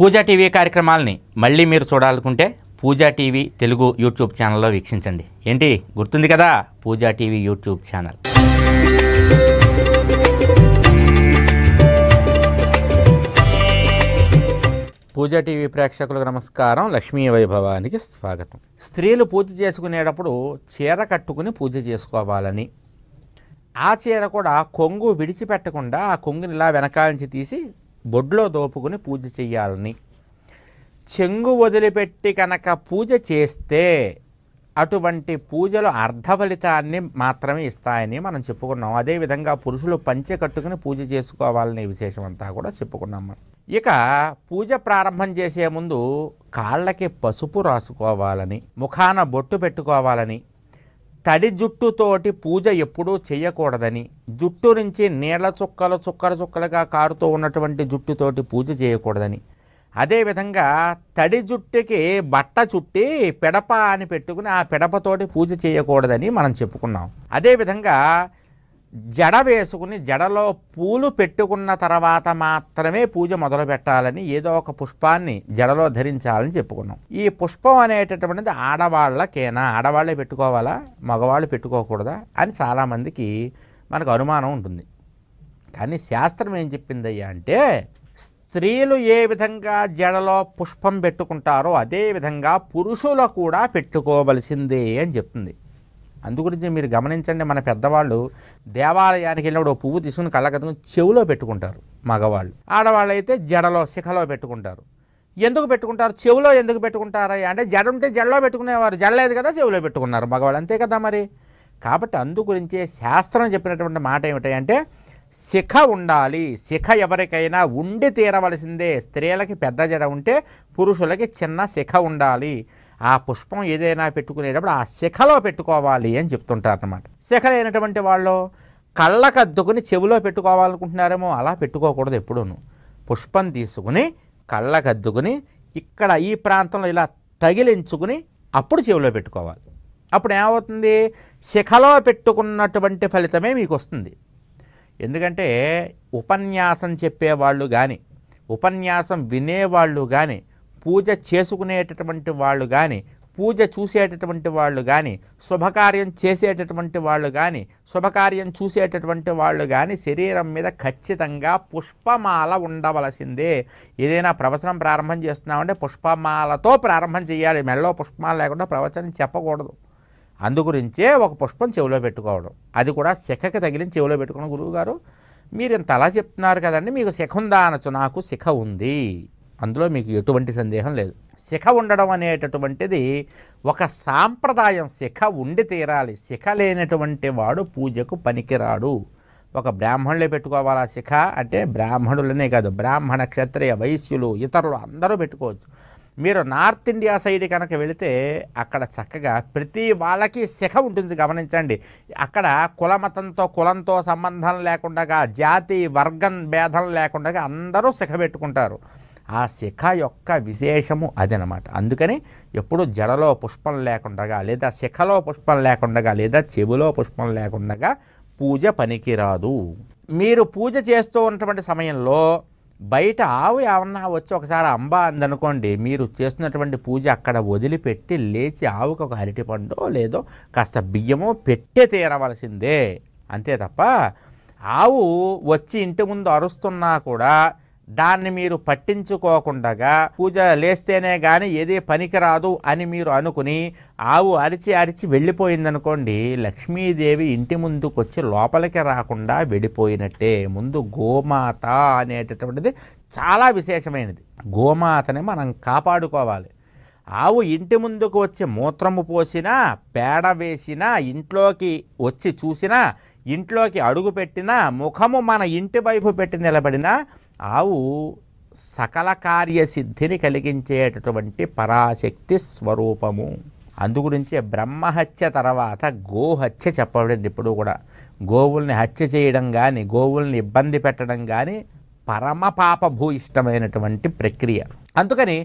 పూజా TV కార్యక్రమాలని మళ్ళీ మీరు చూడాలనుకుంటే పూజా టీవీ తెలుగు యూట్యూబ్ ఛానల్లో వీక్షించండి ఏంటి గుర్తుంది కదా Pooja TV YouTube channel Pooja TV ప్రేక్షకులకు నమస్కారం లక్ష్మీ వైభవానికి స్వాగతం స్త్రీలు పూజ చేసుకునేటప్పుడు చీర కట్టుకుని పూజ చేసుకోవాలని ఆ చీర కూడా కొంగు విడిచిపెట్టకుండా ఆ కొంగుని ఇలా వెనకాల నుంచి తీసి బొడ్లో దోపుకుని పూజ చేయాలని చెంగు వదిలిపెట్టి కనుక పూజ చేస్తే అటువంటి పూజలు అర్ధ ఫలితాన్ని మాత్రమే ఇస్తాయని మనం చెప్పుకున్నాం అదేవిధంగా పురుషులు పంచె కట్టుకుని పూజ చేసుకోవాలనే విశేషం అంతా కూడా చెప్పుకున్నాం మనం ఇక పూజ ప్రారంభం చేసే ముందు కాళ్ళకి పసుపు రాసుకోవాలని ముఖాన బొట్టు పెట్టుకోవాలని తడి జుట్టుతోటి పూజ ఎప్పుడూ చేయకూడదని జుట్టు నుంచి నీళ్ల చుక్కలు చుక్కలు చుక్కలుగా కారుతూ ఉన్నటువంటి జుట్టుతోటి పూజ చేయకూడదని అదేవిధంగా తడి జుట్టుకి బట్ట చుట్టి పిడప అని పెట్టుకుని ఆ పిడపతోటి పూజ చేయకూడదని మనం చెప్పుకున్నాం అదేవిధంగా జడ వేసుకుని జడలో పూలు పెట్టుకున్న తర్వాత మాత్రమే పూజ మొదలు పెట్టాలని ఏదో ఒక పుష్పాన్ని జడలో ధరించాలని చెప్పుకున్నాం ఈ పుష్పం అనేటటువంటిది ఆడవాళ్ళకేనా ఆడవాళ్ళే పెట్టుకోవాలా మగవాళ్ళు పెట్టుకోకూడదా అని చాలామందికి మనకు అనుమానం ఉంటుంది కానీ శాస్త్రం ఏం చెప్పిందయ్యా అంటే స్త్రీలు ఏ విధంగా జడలో పుష్పం పెట్టుకుంటారో అదే విధంగా పురుషులు కూడా పెట్టుకోవలసిందే అని చెప్తుంది అందుగురించి మీరు గమనించండి మన పెద్దవాళ్ళు దేవాలయానికి వెళ్ళినప్పుడు పువ్వు తీసుకుని కళ్ళకత్తుకుని చెవిలో పెట్టుకుంటారు మగవాళ్ళు ఆడవాళ్ళు అయితే జడలో శిఖలో పెట్టుకుంటారు ఎందుకు పెట్టుకుంటారు చెవిలో ఎందుకు పెట్టుకుంటారు అంటే జడ ఉంటే జడలో పెట్టుకునేవారు జడలేదు కదా చెవిలో పెట్టుకున్నారు మగవాళ్ళు అంతే కదా మరి కాబట్టి అందు గురించే శాస్త్రం చెప్పినటువంటి మాట ఏమిటంటే శిఖ ఉండాలి శిఖ ఎవరికైనా ఉండి తీరవలసిందే స్త్రీలకి పెద్ద జడ ఉంటే పురుషులకి చిన్న శిఖ ఉండాలి ఆ పుష్పం ఏదైనా పెట్టుకునేటప్పుడు ఆ శిఖలో పెట్టుకోవాలి అని చెప్తుంటారు అనమాట శిఖ లేనటువంటి వాళ్ళు కళ్ళకద్దుకుని చెవిలో పెట్టుకోవాలనుకుంటున్నారేమో అలా పెట్టుకోకూడదు ఎప్పుడూను పుష్పం తీసుకుని కళ్ళకద్దుకుని ఇక్కడ ఈ ప్రాంతంలో ఇలా తగిలించుకుని అప్పుడు చెవిలో పెట్టుకోవాలి అప్పుడు ఏమవుతుంది శిఖలో పెట్టుకున్నటువంటి ఫలితమే మీకు వస్తుంది ఎందుకంటే ఉపన్యాసం చెప్పేవాళ్ళు కానీ ఉపన్యాసం వినేవాళ్ళు కానీ పూజ చేసుకునేటటువంటి వాళ్ళు కానీ పూజ చూసేటటువంటి వాళ్ళు కానీ శుభకార్యం చేసేటటువంటి వాళ్ళు కానీ శుభకార్యం చూసేటటువంటి వాళ్ళు కానీ శరీరం మీద ఖచ్చితంగా పుష్పమాల ఉండవలసిందే ఏదైనా ప్రవచనం ప్రారంభం చేస్తున్నామంటే పుష్పమాలతో ప్రారంభం చేయాలి మెడలో పుష్పమాల లేకుండా ప్రవచనం చెప్పకూడదు అందుగురించే ఒక పుష్పం చెవిలో పెట్టుకోవడం అది కూడా శిఖకి తగిలిన చెవిలో పెట్టుకోవడం గురువుగారు మీరు ఇంత అలా చెప్తున్నారు కదండి మీకు శిఖ ఉందా అనొచ్చు నాకు శిఖ ఉంది అందులో మీకు ఎటువంటి సందేహం లేదు శిఖ ఉండడం అనేటటువంటిది ఒక సాంప్రదాయం శిఖ ఉండి తీరాలి శిఖ లేనటువంటి వాడు పూజకు పనికిరాడు ఒక బ్రాహ్మణులే పెట్టుకోవాలా శిఖ అంటే బ్రాహ్మణులనే కాదు బ్రాహ్మణ క్షత్రియ వైశ్యులు ఇతరులు అందరూ పెట్టుకోవచ్చు మీరు నార్త్ ఇండియా సైడ్ కనుక వెళితే అక్కడ చక్కగా ప్రతి వాళ్ళకి శిఖ ఉంటుంది గమనించండి అక్కడ కులమతంతో కులంతో సంబంధం లేకుండా జాతి వర్గం భేదం లేకుండా అందరూ శిఖ పెట్టుకుంటారు ఆ శిఖ యొక్క విశేషము అదనమాట అందుకని ఎప్పుడు జడలో పుష్పం లేకుండా లేదా శిఖలో పుష్పం లేకుండా లేదా చెవిలో పుష్పం లేకుండా పూజ పనికిరాదు మీరు పూజ చేస్తూ ఉన్నటువంటి సమయంలో బయట ఆవు ఏమన్నా వచ్చి ఒకసారి అంబ అందనుకోండి మీరు చేస్తున్నటువంటి పూజ అక్కడ వదిలిపెట్టి లేచి ఆవుకు ఒక అరటి లేదో కాస్త బియ్యమో పెట్టే తీరవలసిందే అంతే తప్ప ఆవు వచ్చి ఇంటి ముందు అరుస్తున్నా కూడా దాన్ని మీరు పట్టించుకోకుండగా పూజ లేస్తేనే కానీ ఏది పనికిరాదు అని మీరు అనుకుని ఆవు అరిచి అరిచి వెళ్ళిపోయిందనుకోండి లక్ష్మీదేవి ఇంటి ముందుకొచ్చి లోపలికి రాకుండా వెళ్ళిపోయినట్టే ముందు గోమాత అనేటటువంటిది చాలా విశేషమైనది గోమాతని మనం కాపాడుకోవాలి ఆవు ఇంటి ముందుకు వచ్చి మూత్రము పోసినా పేడ వేసినా ఇంట్లోకి వచ్చి చూసినా ఇంట్లోకి అడుగు పెట్టినా ముఖము మన ఇంటి వైపు పెట్టి నిలబడిన ఆవు సకల కార్యసిద్ధిని కలిగించేటటువంటి పరాశక్తి స్వరూపము అందుగురించే బ్రహ్మహత్య తర్వాత గోహత్య చెప్పబడింది ఇప్పుడు కూడా గోవుల్ని హత్య చేయడం కానీ గోవుల్ని ఇబ్బంది పెట్టడం కానీ పరమ ఇష్టమైనటువంటి ప్రక్రియ అందుకని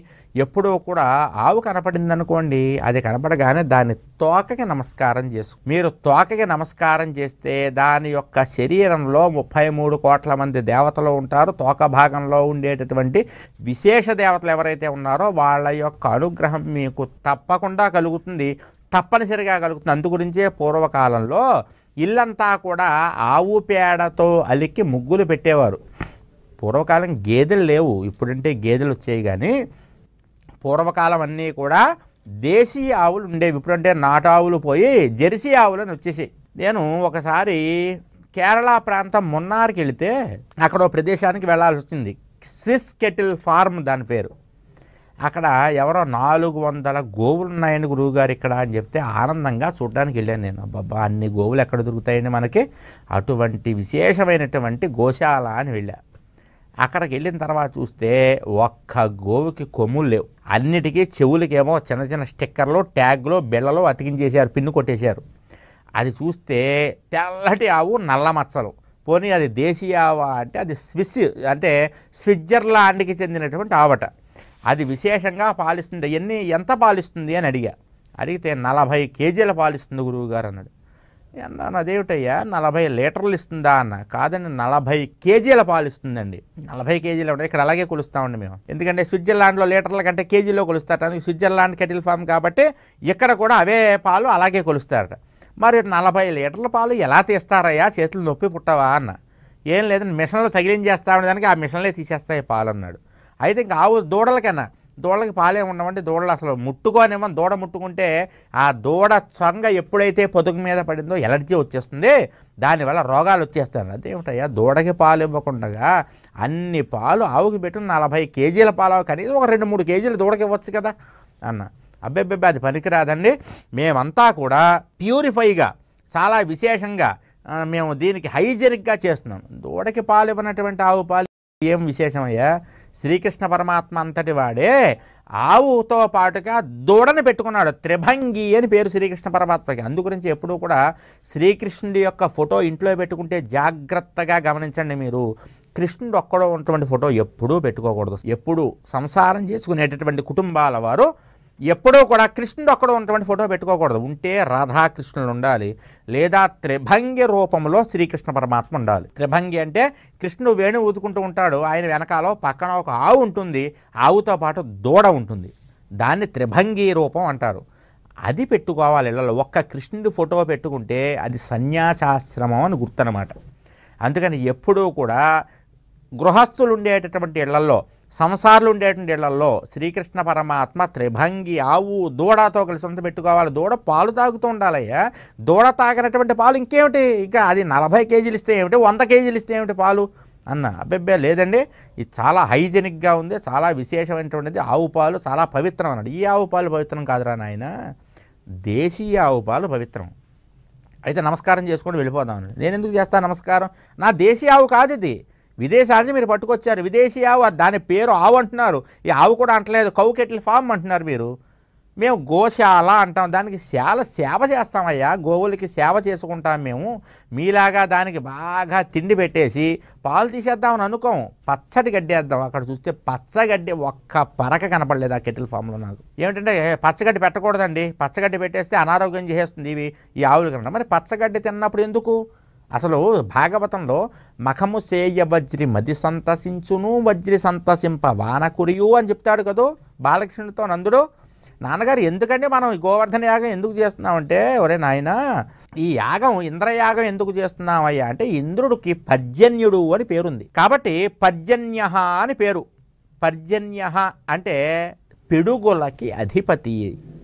ఎప్పుడో కూడా ఆవు కనపడింది అనుకోండి అది కనపడగానే దాని తోకకి నమస్కారం చేసు మీరు తోకకి నమస్కారం చేస్తే దాని యొక్క శరీరంలో ముప్పై మూడు కోట్ల మంది దేవతలు ఉంటారు తోక భాగంలో ఉండేటటువంటి విశేష దేవతలు ఎవరైతే ఉన్నారో వాళ్ళ యొక్క అనుగ్రహం మీకు తప్పకుండా కలుగుతుంది తప్పనిసరిగా కలుగుతుంది అందుగురించే పూర్వకాలంలో ఇల్లంతా కూడా ఆవు పేడతో అలికి ముగ్గులు పెట్టేవారు పూర్వకాలం గేదెలు లేవు ఇప్పుడంటే గేదెలు వచ్చాయి కానీ పూర్వకాలం అన్నీ కూడా దేశీయ ఆవులు ఉండేవి ఇప్పుడంటే నాటావులు పోయి జెర్సీ ఆవులని వచ్చేసాయి నేను ఒకసారి కేరళ ప్రాంతం మున్నార్కి వెళితే అక్కడ ప్రదేశానికి వెళ్ళాల్సి వచ్చింది స్విస్ కెటిల్ ఫార్మ్ దాని పేరు అక్కడ ఎవరో నాలుగు వందల గోవులు ఉన్నాయండి గురువుగారు ఇక్కడ అని చెప్తే ఆనందంగా చూడడానికి వెళ్ళాను నేను అబ్బాబ్బా అన్ని గోవులు ఎక్కడ దొరుకుతాయని మనకి అటువంటి విశేషమైనటువంటి గోశాల అని వెళ్ళాను అక్కడికి వెళ్ళిన తర్వాత చూస్తే ఒక్క గోవుకి కొమ్ములు లేవు అన్నిటికీ చెవులకేమో చిన్న చిన్న స్టిక్కర్లు ట్యాగ్లు బిళ్ళలు అతికించేశారు పిన్ను కొట్టేశారు అది చూస్తే తెల్లటి ఆవు నల్ల మచ్చలు పోనీ అది దేశీయ ఆవు అంటే అది స్విస్ అంటే స్విట్జర్లాండ్కి చెందినటువంటి ఆవట అది విశేషంగా పాలిస్తుంది ఎన్ని ఎంత పాలిస్తుంది అని అడిగా అడిగితే నలభై కేజీల పాలిస్తుంది గురువుగారు అన్నాడు అన్నాను అదేమిటయ్యా నలభై లీటర్లు ఇస్తుందా అన్న కాదండి నలభై కేజీల పాలు ఇస్తుందండి నలభై కేజీలు ఉంటాయి ఇక్కడ అలాగే కొలుస్తామండి మేము ఎందుకంటే స్విట్జర్లాండ్లో లీటర్ల కంటే కేజీలో కొలుస్తారట స్విట్జర్లాండ్ కెటిల్ ఫామ్ కాబట్టి ఇక్కడ కూడా అవే పాలు అలాగే కొలుస్తారట మరి నలభై లీటర్ల పాలు ఎలా తీస్తారయ్యా చేతులు నొప్పి పుట్టవా అన్న ఏం లేదని మిషన్లో తగిలించేస్తా ఉండేదానికి ఆ మిషన్లే తీసేస్తాయి పాలు అన్నాడు అయితే ఇంకా ఆవు దూడలకన్నా దూడలకి పాలే ఉండమంటే దూడలు అసలు ముట్టుకోనివ్వం దూడ ముట్టుకుంటే ఆ దూడ చొంగ ఎప్పుడైతే పొదుగు మీద పడిందో ఎలర్జీ వచ్చేస్తుంది దానివల్ల రోగాలు వచ్చేస్తాయి ఏమిటయ్యా దూడకి పాలు ఇవ్వకుండా అన్ని పాలు ఆవుకి పెట్టిన నలభై కేజీల పాలు కనీసం ఒక రెండు మూడు కేజీలు దూడకి ఇవ్వచ్చు కదా అన్న అబ్బాబ్బాబ్బా అది పనికిరాదండి మేమంతా కూడా ప్యూరిఫైగా చాలా విశేషంగా మేము దీనికి హైజెనిక్గా చేస్తున్నాం దూడకి పాలు ఇవ్వనటువంటి ఆవు పాలు ఏం విశేషమయ్యా శ్రీకృష్ణ పరమాత్మ అంతటి వాడే ఆవుతో పాటుగా దూడని పెట్టుకున్నాడు త్రిభంగి అని పేరు శ్రీకృష్ణ పరమాత్మకి అందుగురించి ఎప్పుడూ కూడా శ్రీకృష్ణుడి యొక్క ఫోటో ఇంట్లో పెట్టుకుంటే జాగ్రత్తగా గమనించండి మీరు కృష్ణుడు ఒక్కడో ఉన్నటువంటి ఫోటో ఎప్పుడూ పెట్టుకోకూడదు ఎప్పుడు సంసారం చేసుకునేటటువంటి కుటుంబాల వారు ఎప్పుడో కూడా కృష్ణుడు అక్కడ ఉన్నటువంటి ఫోటో పెట్టుకోకూడదు ఉంటే రాధాకృష్ణులు ఉండాలి లేదా త్రిభంగి రూపంలో శ్రీకృష్ణ పరమాత్మ ఉండాలి త్రిభంగి అంటే కృష్ణుడు వేణు ఊదుకుంటూ ఉంటాడు ఆయన వెనకాల పక్కన ఒక ఆవు ఉంటుంది ఆవుతో పాటు దూడ ఉంటుంది దాన్ని త్రిభంగి రూపం అంటారు అది పెట్టుకోవాలి ఇళ్ళలో ఒక్క కృష్ణుడి ఫోటో పెట్టుకుంటే అది సన్యాసాశ్రమం అని గుర్తనమాట అందుకని ఎప్పుడూ కూడా గృహస్థులు ఉండేటటువంటి ఇళ్లలో సంసారులు ఉండేటువంటి ఇళ్లలో శ్రీకృష్ణ పరమాత్మ త్రిభంగి ఆవు దూడతో కలిసి ఉంట పెట్టుకోవాలి దూడ పాలు తాగుతూ ఉండాలయ్యా దూడ తాగినటువంటి పాలు ఇంకేమిటి ఇంకా అది నలభై కేజీలు ఇస్తే ఏమిటి వంద కేజీలు ఇస్తే ఏమిటి పాలు అన్న అబ్బెబ్బే లేదండి ఇది చాలా హైజెనిక్గా ఉంది చాలా విశేషమైనటువంటిది ఆవు పాలు చాలా పవిత్రం అన్నాడు ఈ ఆవు పాలు పవిత్రం కాదురా నాయన దేశీయ ఆవు పాలు పవిత్రం అయితే నమస్కారం చేసుకొని వెళ్ళిపోదాం నేను ఎందుకు చేస్తాను నమస్కారం నా దేశీయ ఆవు కాదు ఇది విదేశాన్ని మీరు పట్టుకొచ్చారు విదేశీ ఆవు దాని పేరు ఆవు అంటున్నారు ఈ ఆవు కూడా అంటలేదు కౌకెట్ల ఫామ్ అంటున్నారు మీరు మేము గోశాల అంటాం దానికి శాల సేవ చేస్తామయ్యా గోవులకి సేవ చేసుకుంటాం మేము మీలాగా దానికి బాగా తిండి పెట్టేసి పాలు తీసేద్దామని అనుకోం పచ్చడి వేద్దాం అక్కడ చూస్తే పచ్చగడ్డి ఒక్క పరక కనపడలేదు ఆ కెటిల్ ఫామ్లో నాకు ఏమిటంటే పచ్చగడ్డి పెట్టకూడదండి పచ్చగడ్డి పెట్టేస్తే అనారోగ్యం చేసేస్తుంది ఇవి ఈ ఆవులు కన్నా మరి పచ్చగడ్డి తిన్నప్పుడు ఎందుకు అసలు భాగవతంలో మఖము సేయ వజ్రి మది సంతసించును వజ్రి సంతసింప వాన కురియు అని చెప్తాడు కదూ బాలకృష్ణుడితో నందుడు నాన్నగారు ఎందుకంటే మనం గోవర్ధన్ గోవర్ధన యాగం ఎందుకు చేస్తున్నామంటే ఒరే నాయన ఈ యాగం ఇంద్రయాగం ఎందుకు చేస్తున్నామయ్యా అంటే ఇంద్రుడికి పర్జన్యుడు అని పేరుంది కాబట్టి పర్జన్య అని పేరు పర్జన్య అంటే పిడుగులకి అధిపతి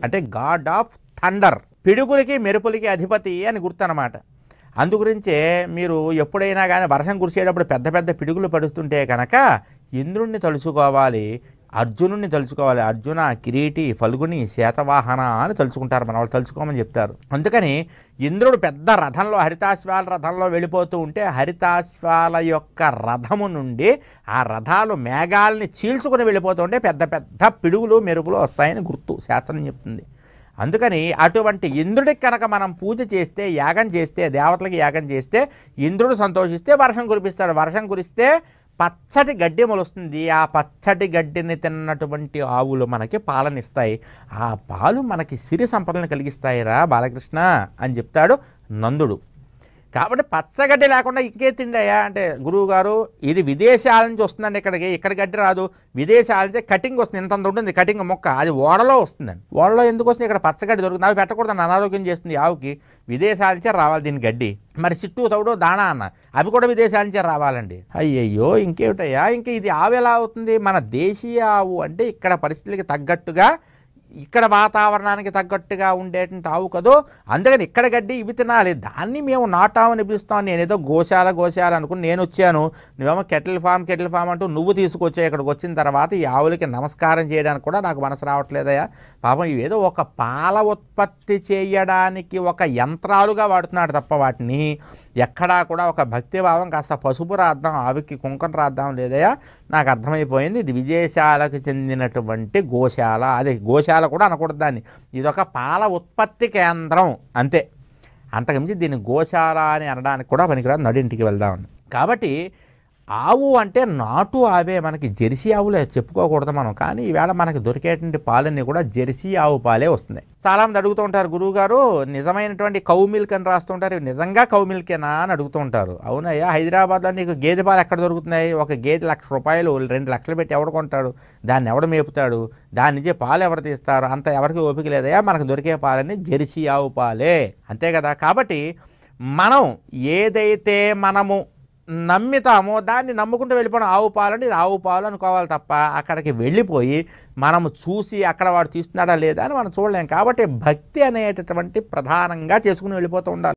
అంటే గాడ్ ఆఫ్ థండర్ పిడుగులకి మెరుపులకి అధిపతి అని గుర్తు అనమాట అందుగురించే మీరు ఎప్పుడైనా కానీ వర్షం కురిసేటప్పుడు పెద్ద పెద్ద పిడుగులు పడుతుంటే కనుక ఇంద్రుణ్ణి తలుచుకోవాలి అర్జునుడిని తలుచుకోవాలి అర్జున కిరీటి ఫల్గుని శేతవాహన అని తలుచుకుంటారు మన వాళ్ళు తలుచుకోమని చెప్తారు అందుకని ఇంద్రుడు పెద్ద రథంలో హరితాశ్వాల రథంలో వెళ్ళిపోతూ ఉంటే హరితాశ్వాల యొక్క రథము నుండి ఆ రథాలు మేఘాలని చీల్చుకుని వెళ్ళిపోతూ ఉంటే పెద్ద పెద్ద పిడుగులు మెరుపులు వస్తాయని గుర్తు శాస్త్రం చెప్తుంది అందుకని అటువంటి ఇంద్రుడికి కనుక మనం పూజ చేస్తే యాగం చేస్తే దేవతలకి యాగం చేస్తే ఇంద్రుడు సంతోషిస్తే వర్షం కురిపిస్తాడు వర్షం కురిస్తే పచ్చటి గడ్డి మొలుస్తుంది ఆ పచ్చటి గడ్డిని తిన్నటువంటి ఆవులు మనకి పాలనిస్తాయి ఆ పాలు మనకి సిరి సంపదలను కలిగిస్తాయిరా బాలకృష్ణ అని చెప్తాడు నందుడు కాబట్టి పచ్చగడ్డి లేకుండా ఇంకే తిండాయా అంటే గురువుగారు ఇది విదేశాల నుంచి వస్తుందండి ఇక్కడికి ఇక్కడ గడ్డి రాదు విదేశాల నుంచి కటింగ్ వస్తుంది ఇంత ఉంటుంది కటింగ్ మొక్క అది ఓడలో వస్తుందండి ఓడలో ఎందుకు వస్తుంది ఇక్కడ పచ్చగడ్డి దొరుకుతుంది అవి పెట్టకూడదు అనారోగ్యం చేస్తుంది ఆవుకి విదేశాల నుంచే రావాలి దీని గడ్డి మరి చిట్టు తౌడు దాణ అన్న అవి కూడా విదేశాల నుంచే రావాలండి అయ్యయ్యో ఇంకేమిటయ్యా ఇంకా ఇది ఆవు ఎలా అవుతుంది మన దేశీయ ఆవు అంటే ఇక్కడ పరిస్థితులకి తగ్గట్టుగా ఇక్కడ వాతావరణానికి తగ్గట్టుగా ఉండేటువంటి ఆవు కదో అందుకని ఇక్కడ గడ్డి ఇవి తినాలి దాన్ని మేము నాటామని అని పిలుస్తాం నేనేదో గోశాల గోశాల అనుకుని నేను వచ్చాను నువ్వేమో కెటిల్ ఫామ్ కెటిల్ ఫామ్ అంటూ నువ్వు తీసుకొచ్చే ఇక్కడికి వచ్చిన తర్వాత ఈ ఆవులకి నమస్కారం చేయడానికి కూడా నాకు మనసు రావట్లేదయ్యా పాపం ఇవేదో ఒక పాల ఉత్పత్తి చేయడానికి ఒక యంత్రాలుగా వాడుతున్నాడు తప్ప వాటిని ఎక్కడా కూడా ఒక భక్తిభావం కాస్త పసుపు రాద్దాం ఆవికి కుంకం రాద్దాం లేదయ్యా నాకు అర్థమైపోయింది ఇది విదేశాలకు చెందినటువంటి గోశాల అదే గోశాల ఇవాళ కూడా అనకూడదు దాన్ని ఇదొక పాల ఉత్పత్తి కేంద్రం అంతే అంతకుమించి దీన్ని గోశాల అని అనడానికి కూడా పనికిరాదు నడింటికి వెళ్దామని కాబట్టి ఆవు అంటే నాటు ఆవే మనకి జెర్సీ ఆవులే చెప్పుకోకూడదు మనం కానీ ఈవేళ మనకి దొరికేటువంటి పాలన్నీ కూడా జెర్సీ ఆవు పాలే వస్తుంది చాలామంది అడుగుతూ ఉంటారు గురువు గారు నిజమైనటువంటి కౌ మిల్క్ అని రాస్తుంటారు నిజంగా కౌ మిల్కేనా అని అడుగుతూ ఉంటారు అవునయ్యా హైదరాబాద్లో నీకు గేదె పాలు ఎక్కడ దొరుకుతున్నాయి ఒక గేదె లక్ష రూపాయలు రెండు లక్షలు పెట్టి ఎవడు కొంటాడు దాన్ని ఎవడు మేపుతాడు దాని నుంచి పాలు ఎవరు తీస్తారు అంత ఎవరికి ఓపిక లేదయ్యా మనకు దొరికే పాలని జెర్సీ ఆవు పాలే అంతే కదా కాబట్టి మనం ఏదైతే మనము నమ్మితామో దాన్ని నమ్ముకుంటూ వెళ్ళిపోవడం ఆవు పాలని ఆవు పాలు అనుకోవాలి తప్ప అక్కడికి వెళ్ళిపోయి మనము చూసి అక్కడ వాడు తీస్తున్నాడా లేదా అని మనం చూడలేం కాబట్టి భక్తి అనేటటువంటి ప్రధానంగా చేసుకుని వెళ్ళిపోతూ ఉండాలి